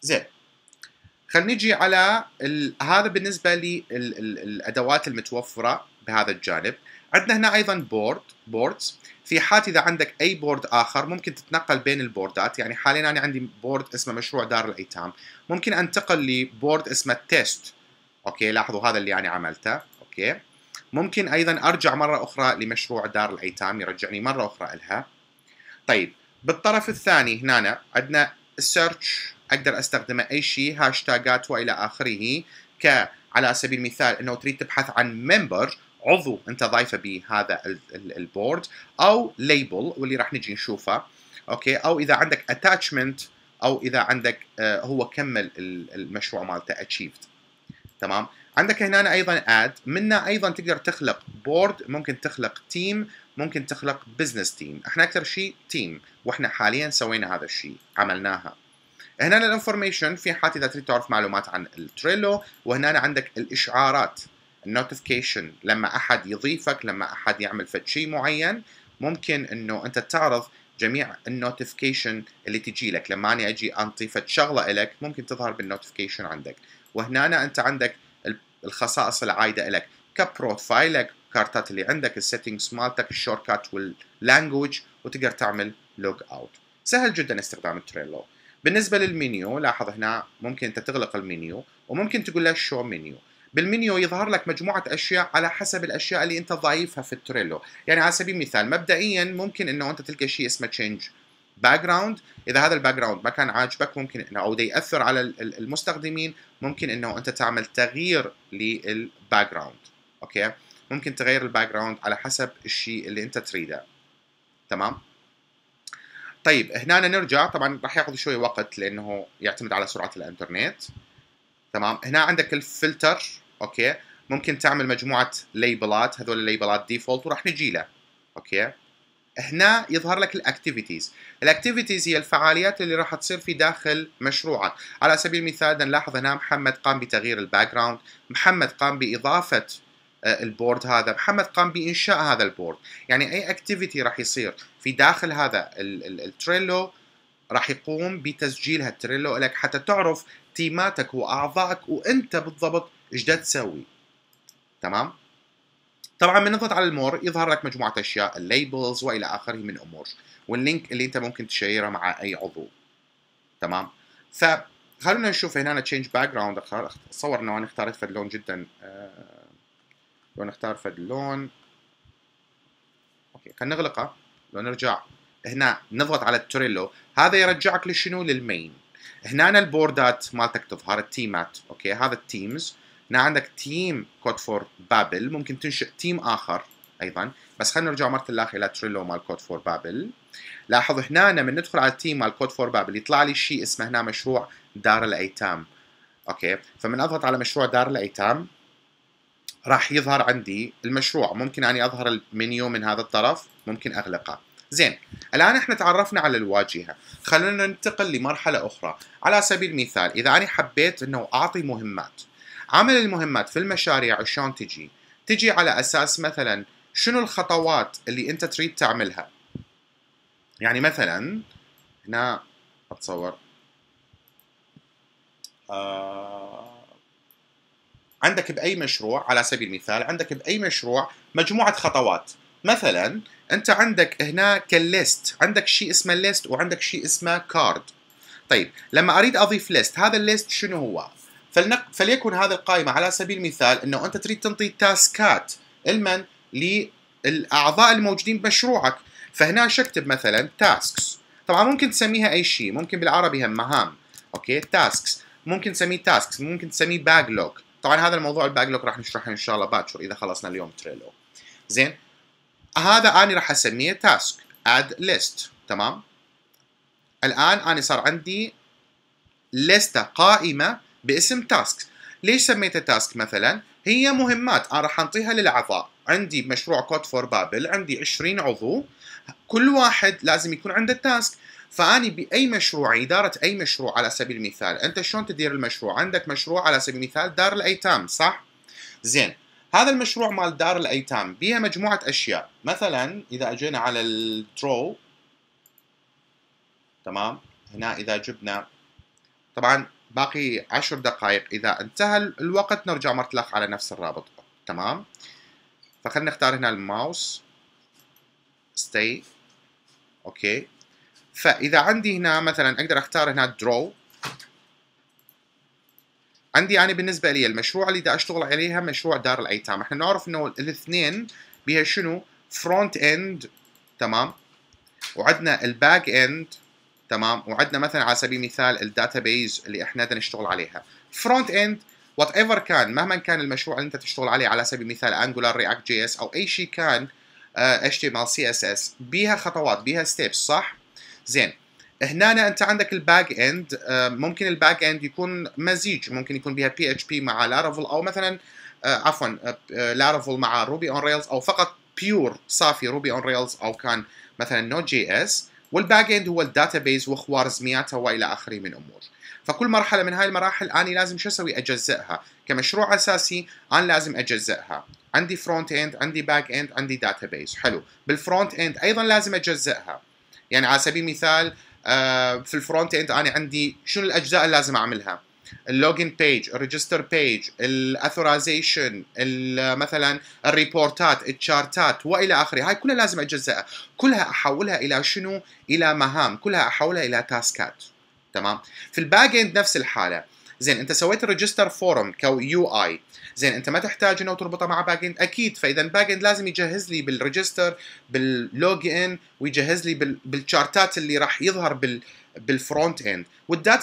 زين خلينا نجي على ال... هذا بالنسبه للادوات المتوفره بهذا الجانب عندنا هنا ايضا بورد بوردز في حال اذا عندك اي بورد اخر ممكن تتنقل بين البوردات يعني حاليا انا عندي بورد اسمه مشروع دار الايتام ممكن انتقل لبورد اسمه تيست اوكي لاحظوا هذا اللي انا عملته اوكي ممكن ايضا ارجع مره اخرى لمشروع دار الايتام يرجعني مره اخرى لها طيب بالطرف الثاني هنا عندنا السيرش اقدر استخدمه اي شيء هاشتاجات والى اخره ك على سبيل المثال انه تريد تبحث عن ممبر عضو انت ضايفه بهذا البورد او ليبل واللي راح نجي نشوفه اوكي او اذا عندك اتاتشمنت او اذا عندك آه، هو كمل المشروع مالته اتشيفد تمام عندك هنا ايضا اد منه ايضا تقدر تخلق بورد ممكن تخلق تيم ممكن تخلق بزنس تيم احنا اكثر شيء تيم واحنا حاليا سوينا هذا الشيء عملناها هنا الانفورميشن في حالة اذا تريد تعرف معلومات عن التريلو وهنا عندك الاشعارات النوتيفيكيشن لما احد يضيفك لما احد يعمل فد شيء معين ممكن انه انت تعرض جميع النوتيفيكيشن اللي تجي لك لما انا اجي انطي فد شغله لك ممكن تظهر بالنوتيفيكيشن عندك وهنا انت عندك الخصائص العايده لك كبروفايلك كارتات اللي عندك السيتنجز مالتك الشورت كات واللانجوج وتقدر تعمل لوج اوت سهل جدا استخدام التريلو بالنسبه للمنيو لاحظ هنا ممكن انت تغلق المنيو وممكن تقول له شو منيو بالمنيو يظهر لك مجموعه اشياء على حسب الاشياء اللي انت ضايفها في التريلو يعني على سبيل المثال مبدئيا ممكن انه انت تلقى شيء اسمه تشينج background اذا هذا الباك ما كان عاجبك ممكن انه او ياثر على المستخدمين ممكن انه انت تعمل تغيير للباك اوكي ممكن تغير الباك على حسب الشيء اللي انت تريده تمام طيب هنا نرجع طبعا راح ياخذ شوي وقت لانه يعتمد على سرعه الانترنت تمام هنا عندك الفلتر اوكي ممكن تعمل مجموعه ليبلات هذول الليبلات ديفولت وراح نجي له اوكي هنا يظهر لك الاكتيفيتيز الاكتيفيتيز هي الفعاليات اللي راح تصير في داخل مشروعك على سبيل المثال نلاحظ هنا محمد قام بتغيير الباك جراوند محمد قام باضافه آه، البورد هذا محمد قام بانشاء هذا البورد يعني اي اكتيفيتي راح يصير في داخل هذا التريلو راح يقوم بتسجيل هالتريلو لك حتى تعرف تيماتك واعضائك وانت بالضبط ايش تسوي تمام طبعا من نضغط على المور يظهر لك مجموعه اشياء الليبلز والى اخره من امور واللينك اللي انت ممكن تشيره مع اي عضو تمام ف خلونا نشوف هنا تشينج باك جراوند اتصور انه انا اختارت فد لون جدا آه لو نختار فد لون اوكي خلينا نغلقه لو نرجع هنا نضغط على التوريلو هذا يرجعك لشنو للمين هنا أنا البوردات مالتك تظهر التيمات اوكي هذا التيمز هنا عندك تيم كود فور بابل ممكن تنشئ تيم اخر ايضا بس خلينا نرجع مره الاخ الى تريلو مال كود فور بابل لاحظ هنا أنا من ندخل على التيم مال كود فور بابل يطلع لي شيء اسمه هنا مشروع دار الايتام اوكي فمن اضغط على مشروع دار الايتام راح يظهر عندي المشروع ممكن اني اظهر المنيو من هذا الطرف ممكن اغلقه زين الان احنا تعرفنا على الواجهه خلونا ننتقل لمرحله اخرى على سبيل المثال اذا انا حبيت انه اعطي مهمات عمل المهمات في المشاريع شلون تجي تجي على اساس مثلا شنو الخطوات اللي انت تريد تعملها يعني مثلا هنا اتصور آه عندك باي مشروع على سبيل المثال عندك باي مشروع مجموعه خطوات مثلا انت عندك هنا كليست عندك شيء اسمه ليست وعندك شيء اسمه كارد طيب لما اريد اضيف ليست هذا الليست شنو هو فلنق... فليكن هذه القائمه على سبيل المثال انه انت تريد تنطي تاسكات المن للاعضاء الموجودين بمشروعك فهنا ايش اكتب مثلا تاسكس طبعا ممكن تسميها اي شيء ممكن بالعربي هم مهام اوكي تاسكس ممكن تسميه تاسكس ممكن تسميه باجلوج طبعا هذا الموضوع الباكلوج راح نشرحه ان شاء الله باكر اذا خلصنا اليوم تريلو زين هذا انا راح اسميه تاسك اد ليست تمام الان انا صار عندي لستة قائمة باسم تاسك ليش سميتها تاسك مثلا هي مهمات انا راح انطيها للاعضاء عندي مشروع كود فور بابل عندي 20 عضو كل واحد لازم يكون عنده تاسك فاني باي مشروع يعني اداره اي مشروع على سبيل المثال انت شلون تدير المشروع عندك مشروع على سبيل المثال دار الايتام صح زين هذا المشروع مال دار الايتام بيها مجموعه اشياء مثلا اذا اجينا على الدرو تمام هنا اذا جبنا طبعا باقي عشر دقائق اذا انتهى الوقت نرجع مرتلخ على نفس الرابط تمام فخلنا نختار هنا الماوس ستي اوكي فاذا عندي هنا مثلا اقدر اختار هنا درو عندي انا يعني بالنسبه لي المشروع اللي دا اشتغل عليها مشروع دار الايتام احنا نعرف انه الاثنين بها شنو فرونت اند تمام وعندنا الباك اند تمام وعندنا مثلا على سبيل المثال الداتابيز اللي احنا نشتغل عليها فرونت اند وات ايفر كان مهما كان المشروع اللي انت تشتغل عليه على سبيل المثال انجولار رياكت جي اس او اي شيء كان اتش تي ام ال سي اس اس بها خطوات بها ستيبس صح زين هنا انت عندك الباك اند آه، ممكن الباك اند يكون مزيج ممكن يكون بها بي اتش بي مع لارافل او مثلا آه، عفوا لارافل آه، مع روبي اون ريلز او فقط بيور صافي روبي اون ريلز او كان مثلا نوت جي اس والباك اند هو الداتا بيز وخوارزمياتها والى اخره من امور فكل مرحله من هاي المراحل انا لازم شو اسوي اجزئها كمشروع اساسي انا لازم اجزئها عندي فرونت اند عندي باك اند عندي داتا بيز حلو بالفرونت اند ايضا لازم اجزئها يعني على سبيل المثال آه، في الفرونت اند انا عندي شنو الاجزاء اللي لازم اعملها اللوجن بيج الريجستر بيج الاثورايزيشن مثلا الريبورتات التشارتات والى اخره هاي كلها لازم اجزئها كلها احولها الى شنو الى مهام كلها احولها الى تاسكات تمام في الباك اند نفس الحاله زين انت سويت ريجستر فورم كو يو اي زين انت ما تحتاج انه تربطه مع باك اند اكيد فاذا باك اند لازم يجهز لي بالريجستر باللوج ان ويجهز لي بالشارتات اللي راح يظهر بال بالفرونت اند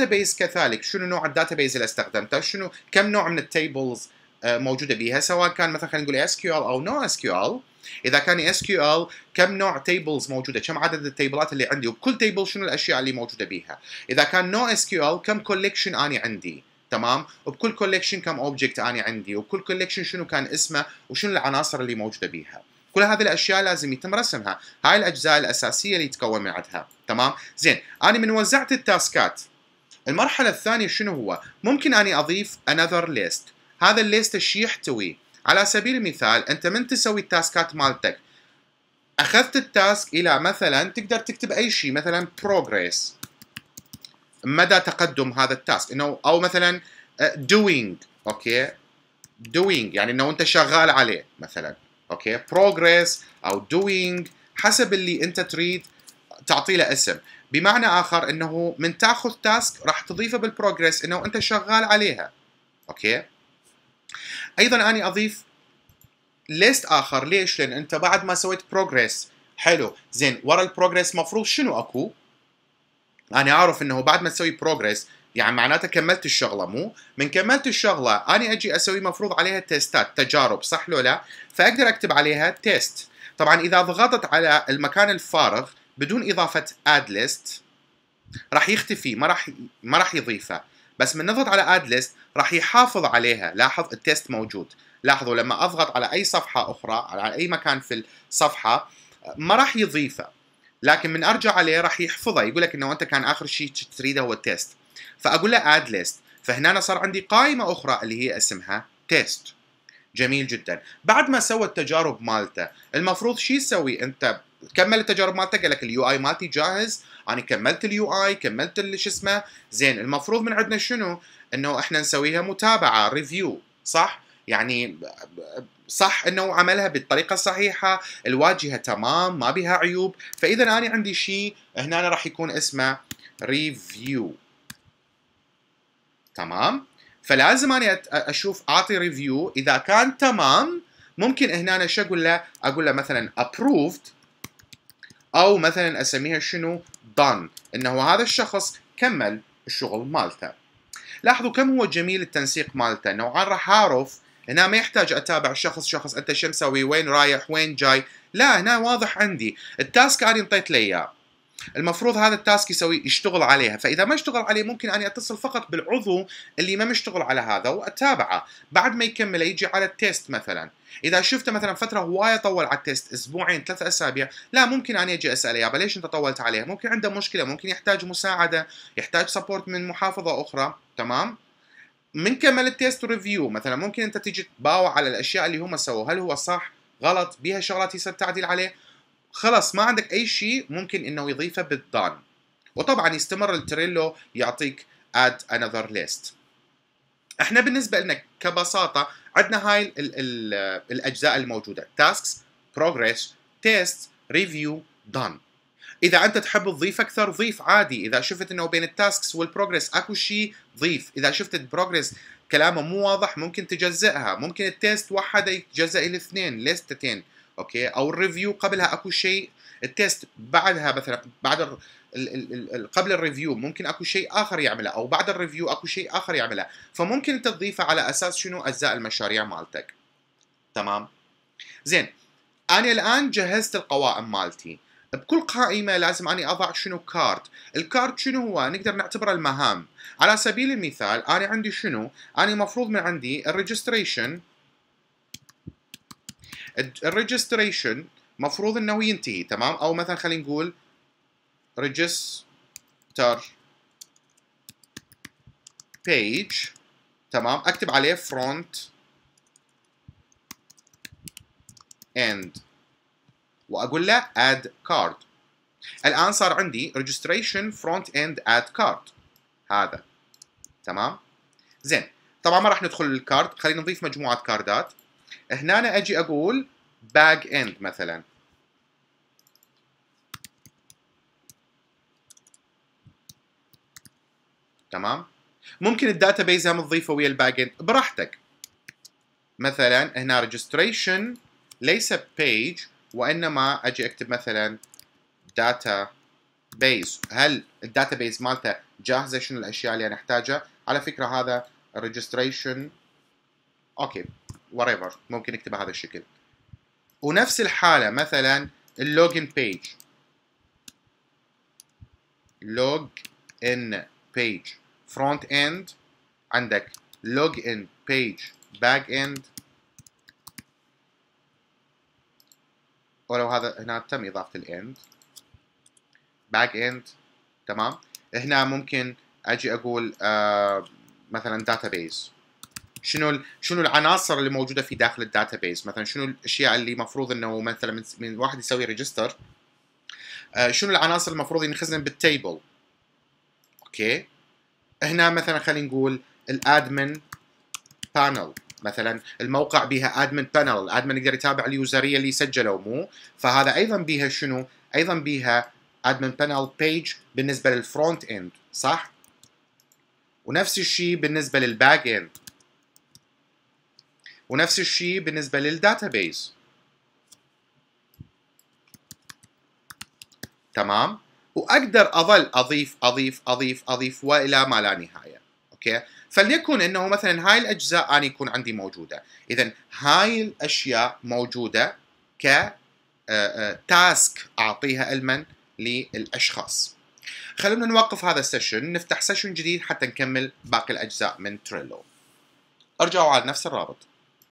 بيس كذلك شنو نوع بيس اللي استخدمته شنو كم نوع من التيبلز آه، موجوده بيها سواء كان مثلا خلينا نقول اس كيو ال او نو اس كيو ال اذا كان اس كيو ال كم نوع تيبلز موجوده كم عدد التيبلات اللي عندي وبكل تيبل شنو الاشياء اللي موجوده بيها اذا كان نو اس كيو ال كم كوليكشن اني عندي تمام وبكل كوليكشن كم اوبجكت اني عندي وبكل كوليكشن شنو كان اسمه وشنو العناصر اللي موجوده بيها كل هذه الاشياء لازم يتم رسمها هاي الاجزاء الاساسيه اللي تكون من عندها تمام زين انا من وزعت التاسكات المرحله الثانيه شنو هو ممكن اني اضيف انذر ليست هذا الليست ايش يحتوي على سبيل المثال انت من تسوي التاسكات مالتك اخذت التاسك الى مثلا تقدر تكتب اي شيء مثلا بروجريس مدى تقدم هذا التاسك انه او مثلا دوينج آه، اوكي دوينج يعني انه انت شغال عليه مثلا اوكي بروجريس او دوينج حسب اللي انت تريد تعطي له اسم بمعنى اخر انه من تاخذ تاسك راح تضيفه بالبروجريس انه انت شغال عليها اوكي ايضا اني اضيف ليست اخر ليش؟ لان انت بعد ما سويت بروجريس حلو زين ورا البروجريس مفروض شنو اكو؟ انا اعرف انه بعد ما تسوي بروجريس يعني معناته كملت الشغله مو؟ من كملت الشغله انا اجي اسوي مفروض عليها تيستات تجارب صح لو لا؟ فاقدر اكتب عليها تيست طبعا اذا ضغطت على المكان الفارغ بدون اضافه اد ليست راح يختفي ما راح ما راح يضيفه بس من نضغط على اد ليست راح يحافظ عليها لاحظ التيست موجود لاحظوا لما اضغط على اي صفحه اخرى على اي مكان في الصفحه ما راح يضيفه لكن من ارجع عليه راح يحفظه يقول لك انه انت كان اخر شيء تريده هو التيست فاقول له اد ليست فهنا أنا صار عندي قائمه اخرى اللي هي اسمها تيست جميل جدا بعد ما سوى التجارب مالته المفروض شو يسوي انت كمل التجارب مالتك قال لك اليو اي مالتي جاهز انا كملت اليو اي كملت شو اسمه زين المفروض من عندنا شنو؟ انه احنا نسويها متابعه ريفيو صح؟ يعني صح انه عملها بالطريقه الصحيحه، الواجهه تمام، ما بها عيوب، فاذا انا عندي شيء هنا أنا راح يكون اسمه ريفيو. تمام؟ فلازم انا اشوف اعطي ريفيو اذا كان تمام ممكن هنا شو اقول له؟ اقول له مثلا ابروفد او مثلا اسميها شنو دان انه هذا الشخص كمل الشغل مالته لاحظوا كم هو جميل التنسيق مالته نوعا راح اعرف هنا ما يحتاج اتابع شخص شخص انت شو مسوي وين رايح وين جاي لا هنا واضح عندي التاسك انا انطيت له اياه المفروض هذا التاسك يسوي يشتغل عليها فاذا ما اشتغل عليه ممكن اني اتصل فقط بالعضو اللي ما مشتغل على هذا واتابعه بعد ما يكمل يجي على التيست مثلا اذا شفته مثلا فتره هوايه طول على التيست اسبوعين ثلاثة اسابيع لا ممكن اني اجي اساله يابا ليش انت طولت عليه ممكن عنده مشكله ممكن يحتاج مساعده يحتاج سبورت من محافظه اخرى تمام من كمل التيست ريفيو مثلا ممكن انت تيجي تباوع على الاشياء اللي هم سووها هل هو صح غلط بها شغلات يصير تعديل عليه خلاص ما عندك اي شيء ممكن انه يضيفه بالدان وطبعا يستمر التريلو يعطيك add another list احنا بالنسبه لنا كبساطه عندنا هاي الـ الـ الـ الاجزاء الموجوده تاسكس progress test review done اذا انت تحب تضيف اكثر ضيف عادي اذا شفت انه بين التاسكس والبروجريس اكو شيء ضيف اذا شفت البروجريس كلامه مو واضح ممكن تجزئها ممكن التيست وحده يتجزئ الى اثنين ليستتين اوكي او الريفيو قبلها اكو شيء التيست بعدها مثلا بعد الـ الـ الـ قبل الريفيو ممكن اكو شيء اخر يعمله او بعد الريفيو اكو شيء اخر يعمله فممكن انت تضيفه على اساس شنو اجزاء المشاريع مالتك تمام زين انا الان جهزت القوائم مالتي بكل قائمه لازم اني اضع شنو كارد الكارد شنو هو نقدر نعتبره المهام على سبيل المثال انا عندي شنو انا مفروض من عندي الريجستريشن الريجستريشن مفروض انه ينتهي تمام او مثلا خلينا نقول ريجستر بيج تمام اكتب عليه فرونت اند واقول له اد كارد الان صار عندي ريجستريشن فرونت اند اد كارد هذا تمام زين طبعا ما راح ندخل الكارد خلينا نضيف مجموعه كاردات هنا أنا اجي اقول باك اند مثلا تمام ممكن الداتا بيز هم تضيفه ويا الباك اند براحتك مثلا هنا ريجستريشن ليس بيج وانما اجي اكتب مثلا داتا بيز هل الداتا بيز مالته جاهزه شنو الاشياء اللي انا احتاجها على فكره هذا ريجستريشن اوكي whatever ممكن نكتبها هذا الشكل ونفس الحالة مثلا اللوجن بيج لوج ان بيج فرونت اند عندك لوج ان بيج باك اند ولو هذا هنا تم اضافه الاند باك اند تمام هنا ممكن اجي اقول آه مثلا داتابيز شنو شنو العناصر اللي موجوده في داخل بيز مثلا شنو الاشياء اللي مفروض انه مثلا من واحد يسوي ريجستر آه، شنو العناصر المفروض ينخزن بالتيبل اوكي هنا مثلا خلينا نقول الادمن بانل مثلا الموقع بها ادمن بانل الادمن يقدر يتابع اليوزريه اللي سجلوا مو فهذا ايضا بها شنو ايضا بها ادمن بانل بيج بالنسبه للفرونت اند صح ونفس الشيء بالنسبه للباك اند ونفس الشيء بالنسبة للداتابيز تمام واقدر اظل اضيف اضيف اضيف اضيف والى ما لا نهايه اوكي فليكن انه مثلا هاي الاجزاء انا يكون عندي موجوده اذا هاي الاشياء موجوده ك تاسك آه، آه، اعطيها المن للاشخاص خلونا نوقف هذا السيشن نفتح سيشن جديد حتى نكمل باقي الاجزاء من تريلو ارجعوا على نفس الرابط